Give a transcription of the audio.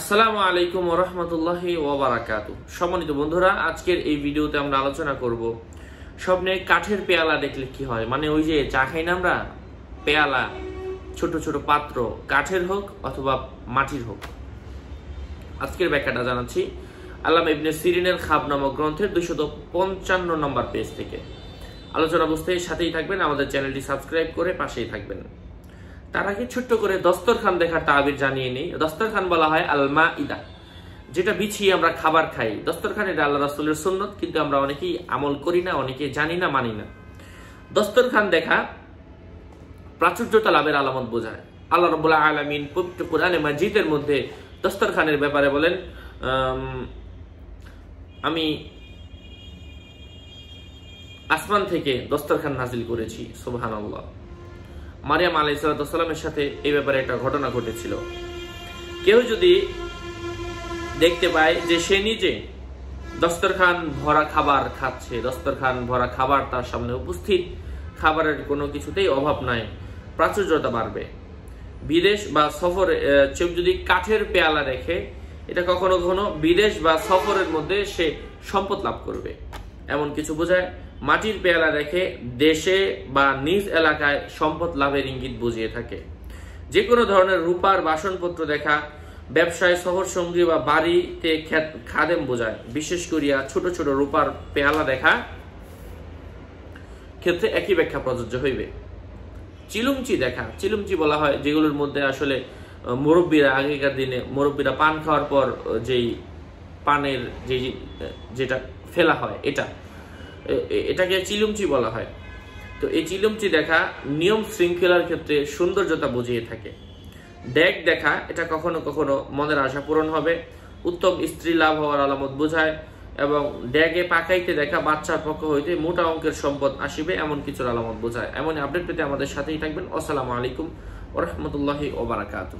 আসসালামু আলাইকুম রহমতুল্লাহি ওবরাকাত সম্মানিত বন্ধুরা আজকের এই ভিডিওতে আমরা আলোচনা করব স্বপ্নে কাঠের পেয়ালা দেখলে কি হয় মানে ওই যে চা খাই না আমরা পেয়ালা ছোট ছোট পাত্র কাঠের হোক অথবা মাটির হোক আজকের ব্যাখ্যাটা জানাচ্ছি আল্লাহ ইবনে সিরিনের খাব নামক গ্রন্থের দুইশত পঞ্চান্ন নম্বর পেজ থেকে আলোচনা বুঝতে সাথেই থাকবেন আমাদের চ্যানেলটি সাবস্ক্রাইব করে পাশেই থাকবেন তার আগে ছোট্ট করে দস্তরখান দেখার তাবির জানিয়ে নেই দস্তরখান বলা হয় আলমা ইদা যেটা বিছিয়ে আমরা খাবার খাই দস্তরখান এটা আল্লাহ রাসুলের সুন্নত কিন্তু আমরা অনেকেই আমল করি না অনেকে জানি না মানি না দস্তরখান দেখা প্রাচুর্যতা লাভের আলামত বোঝায় আল্লাহ রবুল্লা আলমিন পবিত্র কোরআনে মাজিদের মধ্যে দস্তরখানের ব্যাপারে বলেন আমি আসমান থেকে দস্তরখান নাজিল করেছি সোবাহান আল্লাহ মারিয়াম আলি সালাতামের সাথে এই ব্যাপারে একটা ঘটনা ঘটেছিল কেউ যদি দেখতে পায় যে সে নিজে দস্তরখান ভরা খাবার খাচ্ছে দস্তরখান ভরা খাবার তার সামনে উপস্থিত খাবারের কোনো কিছুতেই অভাব নাই প্রাচুর্যতা বাড়বে বিদেশ বা সফরে কেউ যদি কাঠের পেয়ালা রেখে এটা কখনো কখনো বিদেশ বা সফরের মধ্যে সে সম্পদ লাভ করবে এমন কিছু বোঝায় মাটির পেয়ালা রেখে দেশে বা নিজ এলাকায় সম্পদ লাভের ইঙ্গিত বুঝিয়ে থাকে যে কোনো ধরনের রূপার বাসনপত্র দেখা ব্যবসায় শহর সঙ্গী বা বাড়িতে খাদেম বোঝায় বিশেষ করিয়া ছোট ছোট রূপার পেয়ালা দেখা ক্ষেত্রে একই ব্যাখ্যা প্রযোজ্য হইবে চিলুমচি দেখা চিলুমচি বলা হয় যেগুলোর মধ্যে আসলে মুরব্বীরা আগেকার দিনে মুরব্বীরা পান খাওয়ার পর যেই পানের যেই যেটা ফেলা হয় এটা এটাকে চিলুমচি বলা হয় তো এই চিলুমচি দেখা নিয়ম শৃঙ্খলার ক্ষেত্রে সৌন্দর্যতা বুঝিয়ে থাকে ড্যাগ দেখা এটা কখনো কখনো মনের আশা পূরণ হবে উত্তম স্ত্রী লাভ হওয়ার আলামত বোঝায় এবং ড্যাগে পাকাইতে দেখা বাচ্চার পক্ষ হইতে মোটা অঙ্কের সম্পদ আসিবে এমন কিছুর আলামত বোঝায় এমন আপডেট পেতে আমাদের সাথেই থাকবেন আসসালামু আলাইকুম রহমতুল্লাহি ওবরাকাতু